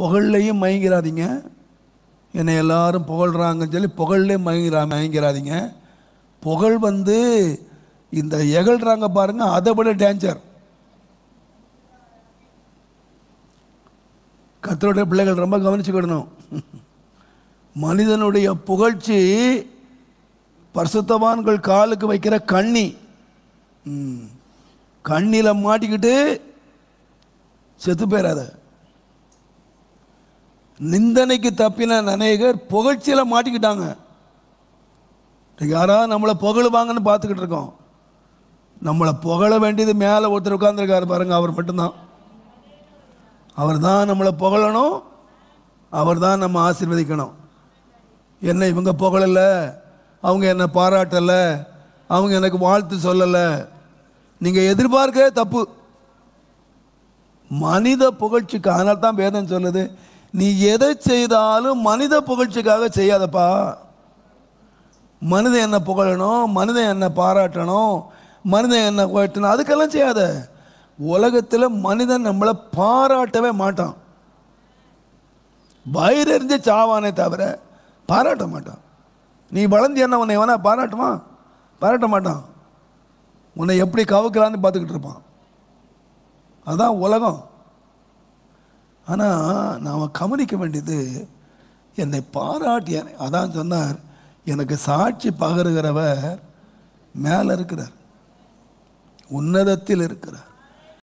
புகழ்லையும் மயங்கிறாதீங்க என்னை எல்லாரும் புகழ்கிறாங்கன்னு சொல்லி புகழ்லே மயங்கிறா மயங்கிறாதீங்க புகழ் வந்து இந்த எகழ்றாங்க பாருங்கள் அதை விட டேஞ்சர் கத்தருடைய பிள்ளைகள் ரொம்ப கவனிச்சுக்கிடணும் மனிதனுடைய புகழ்ச்சி பரிசுத்தவான்கள் காலுக்கு வைக்கிற கண்ணி கண்ணியில் மாட்டிக்கிட்டு செத்து போயிடாத நிந்தனைக்கு தப்பின அநேகர் புகழ்ச்சியில் மாட்டிக்கிட்டாங்க யாராவது நம்மளை புகழுவாங்கன்னு பார்த்துக்கிட்டு இருக்கோம் நம்மளை புகழ வேண்டியது மேலே ஒருத்தர் உட்காந்துருக்காரு பாருங்கள் அவர் மட்டும்தான் அவர் தான் நம்மளை புகழணும் அவர் தான் நம்ம ஆசீர்வதிக்கணும் என்ன இவங்க புகழலை அவங்க என்னை பாராட்டலை அவங்க எனக்கு வாழ்த்து சொல்லலை நீங்கள் எதிர்பார்க்கவே தப்பு மனித புகழ்ச்சிக்கு அதனால தான் வேதம் சொல்லுது நீ எதை செய்தாலும் மனித புகழ்ச்சிக்காக செய்யாதப்பா மனிதன் என்ன புகழணும் மனிதன் என்ன பாராட்டணும் மனிதன் என்ன புகழ்த்தணும் அதுக்கெல்லாம் செய்யாத உலகத்தில் மனிதன் நம்மளை பாராட்டவே மாட்டான் வயிறு எரிஞ்சு சாவானே தவிர பாராட்ட மாட்டான் நீ வளர்ந்து என்ன உன்னை வேணா பாராட்டுமா பாராட்ட மாட்டான் உன்னை எப்படி கவுக்கலான்னு பார்த்துக்கிட்டு இருப்பான் அதுதான் உலகம் ஆனால் நாம் கவனிக்க வேண்டியது என்னை பாராட்டிய அதான் சொன்னார் எனக்கு சாட்சி பகருகிறவர் மேலே இருக்கிறார் உன்னதத்தில் இருக்கிறார்